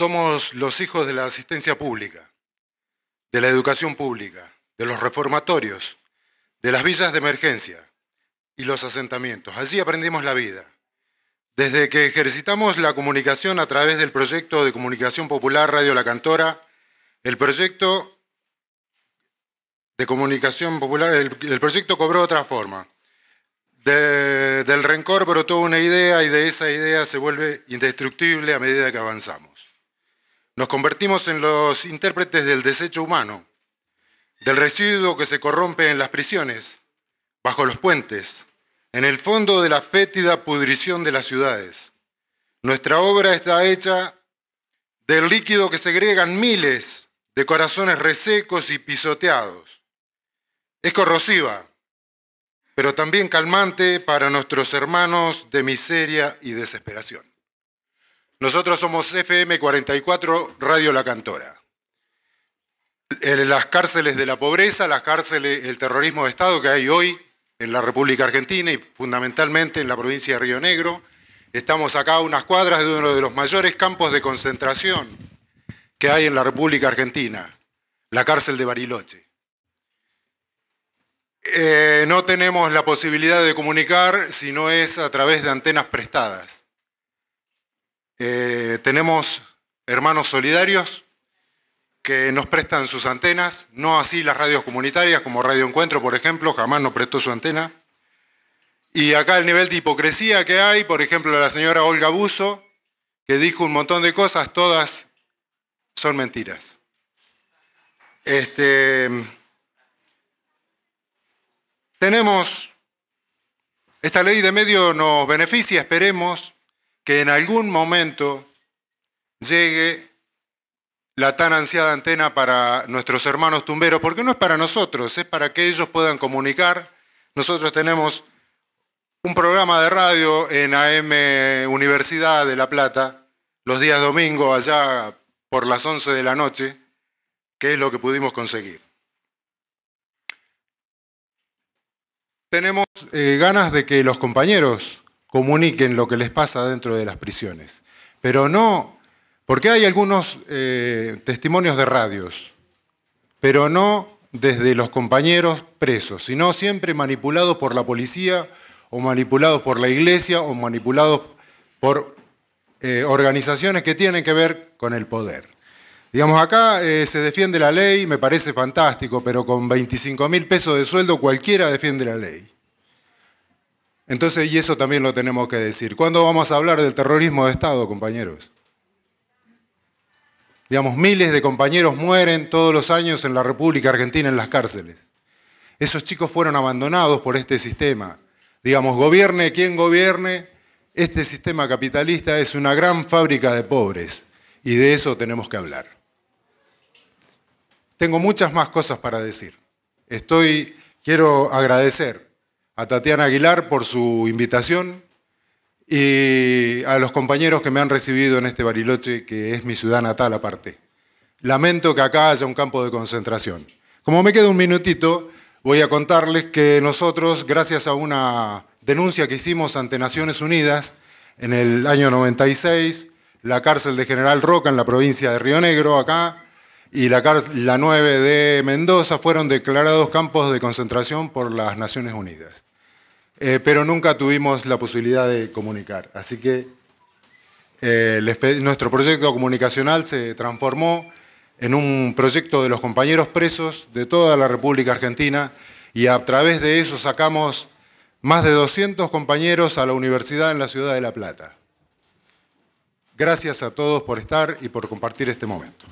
somos los hijos de la asistencia pública, de la educación pública, de los reformatorios, de las villas de emergencia y los asentamientos. Allí aprendimos la vida. Desde que ejercitamos la comunicación a través del proyecto de comunicación popular Radio La Cantora, el proyecto de comunicación popular, el, proyecto cobró otra forma. del rencor brotó una idea y de esa idea se vuelve indestructible a medida que avanzamos. Nos convertimos en los intérpretes del desecho humano, del residuo que se corrompe en las prisiones, bajo los puentes, en el fondo de la fétida pudrición de las ciudades. Nuestra obra está hecha del líquido que segregan miles de corazones resecos y pisoteados. Es corrosiva, pero también calmante para nuestros hermanos de miseria y desesperación. Nosotros somos FM44, Radio La Cantora. Las cárceles de la pobreza, las cárceles, el terrorismo de Estado que hay hoy en la República Argentina y fundamentalmente en la provincia de Río Negro. Estamos acá a unas cuadras de uno de los mayores campos de concentración que hay en la República Argentina, la cárcel de Bariloche. Eh, no tenemos la posibilidad de comunicar si no es a través de antenas prestadas. Eh, tenemos hermanos solidarios que nos prestan sus antenas, no así las radios comunitarias como Radio Encuentro, por ejemplo, jamás nos prestó su antena. Y acá el nivel de hipocresía que hay, por ejemplo, la señora Olga Buso, que dijo un montón de cosas, todas son mentiras. Este, tenemos, esta ley de medio nos beneficia, esperemos, que en algún momento llegue la tan ansiada antena para nuestros hermanos tumberos, porque no es para nosotros, es para que ellos puedan comunicar. Nosotros tenemos un programa de radio en AM Universidad de La Plata, los días domingo allá por las 11 de la noche, que es lo que pudimos conseguir. Tenemos eh, ganas de que los compañeros comuniquen lo que les pasa dentro de las prisiones. Pero no, porque hay algunos eh, testimonios de radios, pero no desde los compañeros presos, sino siempre manipulados por la policía o manipulados por la iglesia o manipulados por eh, organizaciones que tienen que ver con el poder. Digamos, acá eh, se defiende la ley, me parece fantástico, pero con 25 mil pesos de sueldo cualquiera defiende la ley. Entonces, y eso también lo tenemos que decir. ¿Cuándo vamos a hablar del terrorismo de Estado, compañeros? Digamos, miles de compañeros mueren todos los años en la República Argentina en las cárceles. Esos chicos fueron abandonados por este sistema. Digamos, gobierne quien gobierne, este sistema capitalista es una gran fábrica de pobres y de eso tenemos que hablar. Tengo muchas más cosas para decir. Estoy, quiero agradecer a Tatiana Aguilar por su invitación y a los compañeros que me han recibido en este Bariloche, que es mi ciudad natal aparte. Lamento que acá haya un campo de concentración. Como me queda un minutito, voy a contarles que nosotros, gracias a una denuncia que hicimos ante Naciones Unidas en el año 96, la cárcel de General Roca en la provincia de Río Negro, acá, y la, cárcel, 9 de Mendoza fueron declarados campos de concentración por las Naciones Unidas. Eh, pero nunca tuvimos la posibilidad de comunicar. Así que eh, nuestro proyecto comunicacional se transformó en un proyecto de los compañeros presos de toda la República Argentina y a través de eso sacamos más de 200 compañeros a la universidad en la ciudad de La Plata. Gracias a todos por estar y por compartir este momento.